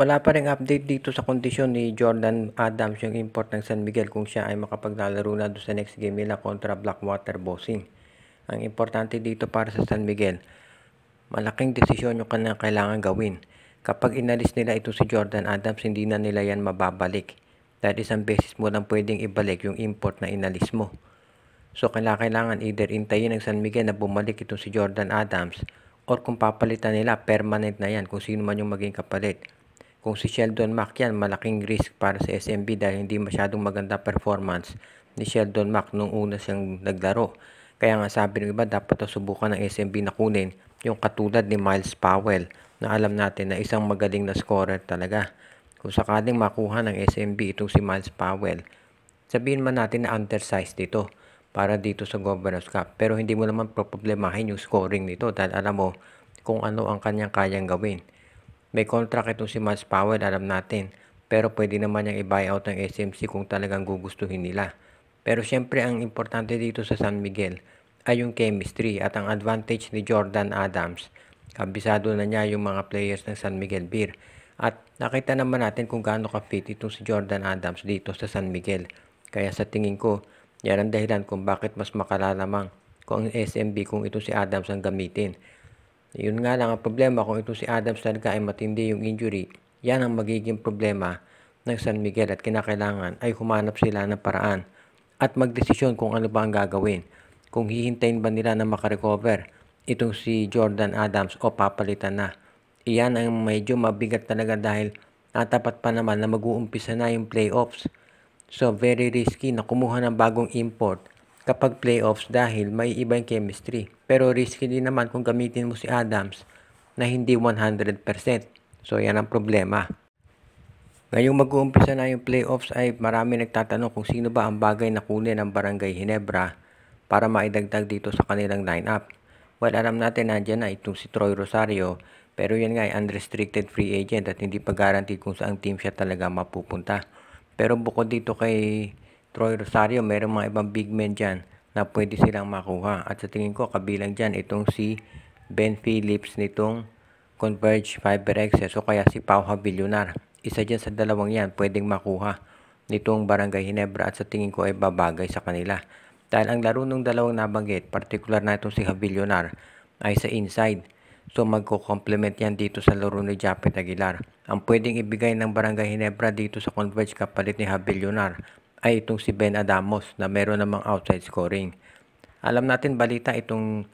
Wala pa ring update dito sa kondisyon ni Jordan Adams yung import ng San Miguel kung siya ay makapaglalaro na doon sa next game nila kontra Blackwater Bossing. Ang importante dito para sa San Miguel, malaking desisyon yung kanilang kailangan gawin. Kapag inalis nila ito si Jordan Adams, hindi na nila yan mababalik. Dahil isang beses mo lang pwedeng ibalik yung import na inalis mo. So kailangan either intayin ng San Miguel na bumalik itong si Jordan Adams or kung papalitan nila, permanent na yan kung sino man yung maging kapalit. Kung si Sheldon Mack yan, malaking risk para sa SMB dahil hindi masyadong maganda performance ni Sheldon Mack nung una siyang naglaro. Kaya nga sabi ng iba, dapat daw subukan ng SMB na kunin yung katulad ni Miles Powell na alam natin na isang magaling na scorer talaga. Kung sakaling makuha ng SMB itong si Miles Powell, sabihin man natin na undersized dito para dito sa Governors Cup. Pero hindi mo naman problemahin yung scoring nito dahil alam mo kung ano ang kanyang kayang gawin. May contract itong si Miles Powell, alam natin. Pero pwede naman niyang i-buyout ng SMC kung talagang gugustuhin nila. Pero siyempre ang importante dito sa San Miguel ay yung chemistry at ang advantage ni Jordan Adams. Kabisado na niya yung mga players ng San Miguel Beer. At nakita naman natin kung gaano ka-fit itong si Jordan Adams dito sa San Miguel. Kaya sa tingin ko, yan ang dahilan kung bakit mas makalalamang kung ang SMB kung ito si Adams ang gamitin. Yun nga lang ang problema kung ito si Adams talaga ay matindi yung injury, yan ang magiging problema ng San Miguel at kinakailangan ay humanap sila ng paraan at magdesisyon kung ano ba ang gagawin. Kung hihintayin ba nila na makarecover itong si Jordan Adams o papalitan na. Iyan ang medyo mabigat talaga dahil natapat ah, pa naman na mag-uumpisa na yung playoffs. So very risky na kumuha ng bagong import kapag playoffs dahil may iba yung chemistry. Pero risky din naman kung gamitin mo si Adams na hindi 100%. So yan ang problema. Ngayong mag-uumpisa na yung playoffs ay marami nagtatanong kung sino ba ang bagay na kunin ng Barangay Hinebra para maidagdag dito sa kanilang lineup. Well, alam natin nandiyan na itong si Troy Rosario pero yan nga ay eh, unrestricted free agent at hindi pa guaranteed kung saan team siya talaga mapupunta. Pero bukod dito kay Troy Rosario, meron mga ibang big men dyan na pwede silang makuha. At sa tingin ko, kabilang dyan itong si Ben Phillips nitong Converge FiberX. So kaya si Pau Habilyonar. Isa dyan sa dalawang yan pwedeng makuha nitong Barangay Hinebra at sa tingin ko ay babagay sa kanila. Dahil ang laro ng dalawang nabanggit, particular na itong si Habilyonar, ay sa inside. So magko-complement yan dito sa laro ni Japet Aguilar. Ang pwedeng ibigay ng Barangay Hinebra dito sa Converge kapalit ni Habilyonar ay itong si Ben Adamos na meron namang outside scoring. Alam natin balita itong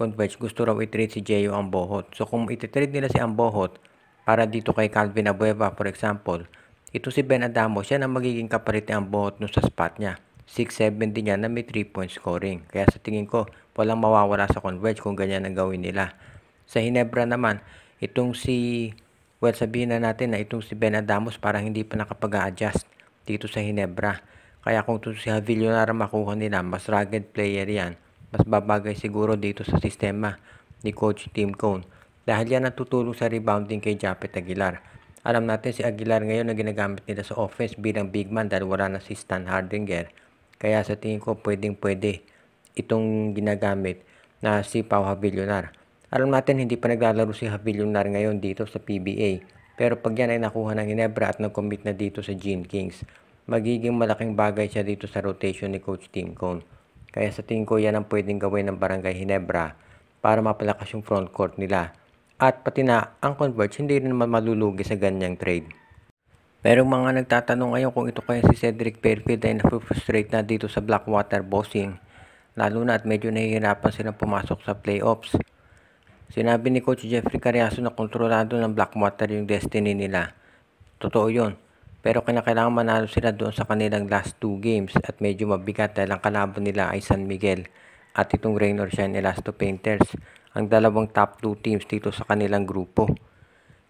Converge gusto raw i-trade si Jeyo Ambohot. So kung i-trade nila si Ambohot para dito kay Calvin Abueva for example, ito si Ben Adamos, yan ang magiging kapalit ni Ambohot no sa spot niya. 6-7 din yan na may 3 point scoring. Kaya sa tingin ko, walang mawawala sa Converge kung ganyan ang gawin nila. Sa Hinebra naman, itong si Well, sabihin na natin na itong si Ben Adamos parang hindi pa nakapag-adjust dito sa Hinebra. Kaya kung to si Havillonar makuha nila, mas rugged player yan. Mas babagay siguro dito sa sistema ni Coach Tim Cone. Dahil yan ang tutulong sa rebounding kay Japet Aguilar. Alam natin si Aguilar ngayon na ginagamit nila sa offense bilang big man dahil wala na si Stan Hardinger. Kaya sa tingin ko pwedeng pwede itong ginagamit na si Pau Havillonar. Alam natin hindi pa naglalaro si Havillonar ngayon dito sa PBA pero pag yan ay nakuha ng Ginebra at nag-commit na dito sa Gene Kings, magiging malaking bagay siya dito sa rotation ni Coach Tim Cone. Kaya sa tingin ko yan ang pwedeng gawin ng Barangay Ginebra para mapalakas yung front court nila. At pati na ang Converge hindi rin naman malulugi sa ganyang trade. Pero mga nagtatanong ngayon kung ito kaya si Cedric Fairfield ay nafrustrate na dito sa Blackwater Bossing. Lalo na at medyo nahihirapan silang pumasok sa playoffs. Sinabi ni Coach Jeffrey Carriaso na kontrolado ng Blackwater yung destiny nila. Totoo yun. Pero kinakailangan manalo sila doon sa kanilang last two games at medyo mabigat dahil ang kalaban nila ay San Miguel at itong Rain or Shine Elasto Painters, ang dalawang top 2 teams dito sa kanilang grupo.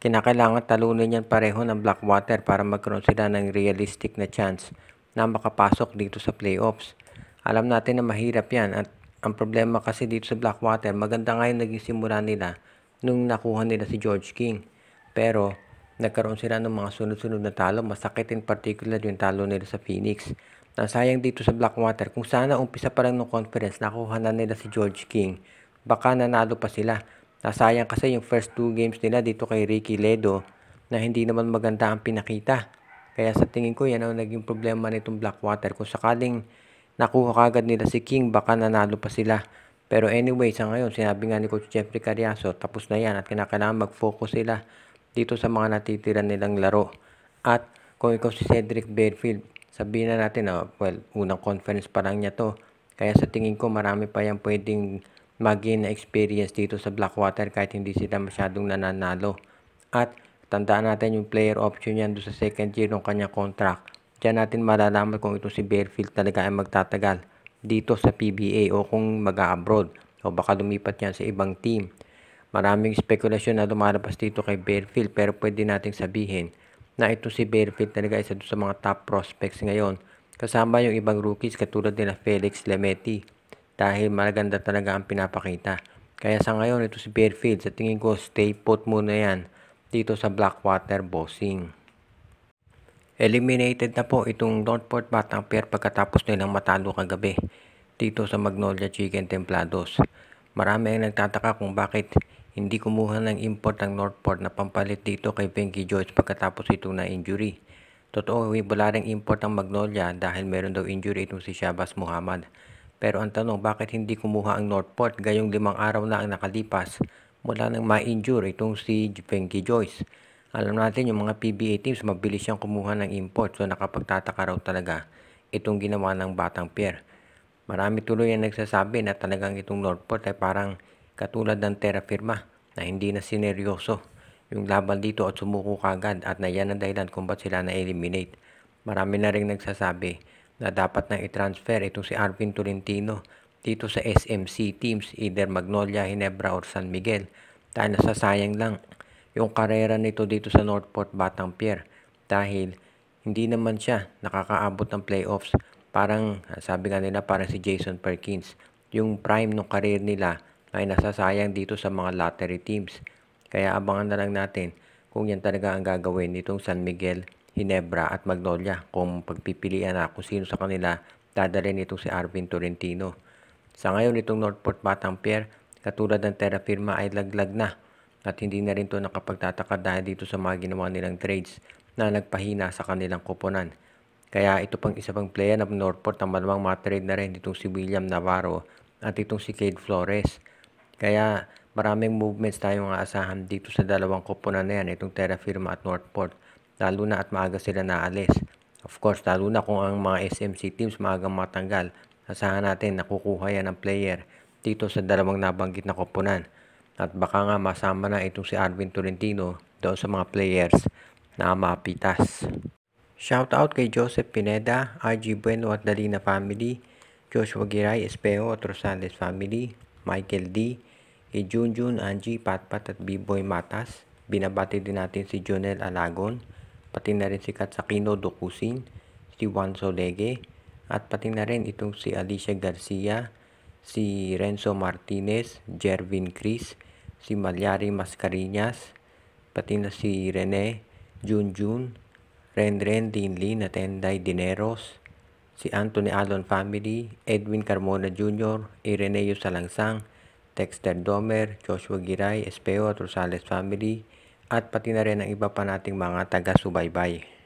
Kinakailangan talunin niyan pareho ng Blackwater para magkaroon sila ng realistic na chance na makapasok dito sa playoffs. Alam natin na mahirap yan at ang problema kasi dito sa Blackwater, maganda nga yung naging simula nila nung nakuha nila si George King. Pero nagkaroon sila ng mga sunod-sunod na talo. Masakit in particular yung talo nila sa Phoenix. Ang sayang dito sa Blackwater, kung sana umpisa pa lang ng conference, nakuha na nila si George King. Baka nanalo pa sila. Nasayang kasi yung first two games nila dito kay Ricky Ledo na hindi naman maganda ang pinakita. Kaya sa tingin ko yan ang naging problema nitong Blackwater. Kung sakaling nakuha kagad nila si King baka nanalo pa sila. Pero anyway, sa ngayon, sinabi nga ni Coach Jeffrey Cariaso, tapos na yan at kinakailangan mag-focus sila dito sa mga natitira nilang laro. At kung ikaw si Cedric Bearfield, sabihin na natin na, oh, well, unang conference pa lang niya to. Kaya sa tingin ko, marami pa yan pwedeng maging experience dito sa Blackwater kahit hindi sila masyadong nananalo. At tandaan natin yung player option niya doon sa second year ng kanyang contract Diyan natin malalaman kung ito si Bearfield talaga ay magtatagal dito sa PBA o kung mag-abroad o baka lumipat yan sa ibang team. Maraming spekulasyon na lumalabas dito kay Bearfield pero pwede nating sabihin na ito si Bearfield talaga isa sa mga top prospects ngayon kasama yung ibang rookies katulad nila Felix Lemetti dahil maganda talaga ang pinapakita. Kaya sa ngayon ito si Bearfield sa tingin ko stay put muna yan dito sa Blackwater Bossing. Eliminated na po itong Northport Batang Pier pagkatapos nilang matalo kagabi dito sa Magnolia Chicken Templados. Marami ang nagtataka kung bakit hindi kumuha ng import ang Northport na pampalit dito kay Benki Joyce pagkatapos itong na-injury. Totoo, eh, wala rin import ang Magnolia dahil meron daw injury itong si Shabazz Muhammad. Pero ang tanong, bakit hindi kumuha ang Northport gayong limang araw na ang nakalipas mula nang ma-injure itong si Benki Joyce? Alam natin yung mga PBA teams mabilis siyang kumuha ng import so nakapagtataka raw talaga itong ginawa ng batang Pier. Marami tuloy ang nagsasabi na talagang itong Northport ay parang katulad ng Terra Firma na hindi na sineryoso yung laban dito at sumuko kagad at na yan ang dahilan kung ba't sila na-eliminate. Marami na rin nagsasabi na dapat na i-transfer itong si Arvin Tolentino dito sa SMC teams either Magnolia, Hinebra or San Miguel dahil nasasayang lang yung karera nito dito sa Northport Batang Pier dahil hindi naman siya nakakaabot ng playoffs. Parang sabi nga nila parang si Jason Perkins. Yung prime ng karir nila ay nasasayang dito sa mga lottery teams. Kaya abangan na lang natin kung yan talaga ang gagawin nitong San Miguel, Hinebra at Magnolia kung pagpipilian na kung sino sa kanila dadalhin nitong si Arvin Torrentino. Sa ngayon itong Northport Batang Pier, katulad ng Terra Firma ay laglag na at hindi na rin to nakapagtataka dahil dito sa mga ginawa nilang trades na nagpahina sa kanilang koponan. Kaya ito pang isa pang player ng Norport na malamang matrade na rin itong si William Navarro at itong si Cade Flores. Kaya maraming movements tayong aasahan dito sa dalawang koponan na yan, itong Terra Firma at Northport, lalo na at maaga sila naalis. Of course, lalo na kung ang mga SMC teams maagang matanggal, asahan natin nakukuha yan ng player dito sa dalawang nabanggit na koponan. At baka nga masama na itong si Arvin Tolentino doon sa mga players na mapitas. Shout out kay Joseph Pineda, RG Bueno at Dalina Family, Joshua Giray Espeo at Rosales Family, Michael D, kay Junjun, Angie, Patpat at B-Boy Matas. Binabati din natin si Jonel Alagon, pati na rin si Katsakino Dokusin, si Juan Solege, at pati na rin itong si Alicia Garcia, si Renzo Martinez, Jervin Cris, si Malyari Mascarinas, pati na si Rene Junjun, Renren Dinlin at Enday Dineros, si Anthony Alon Family, Edwin Carmona Jr., Ireneo Salangsang, Dexter Domer, Joshua Giray, Espeo at Rosales Family, at pati na rin ang iba pa nating mga taga-subaybay.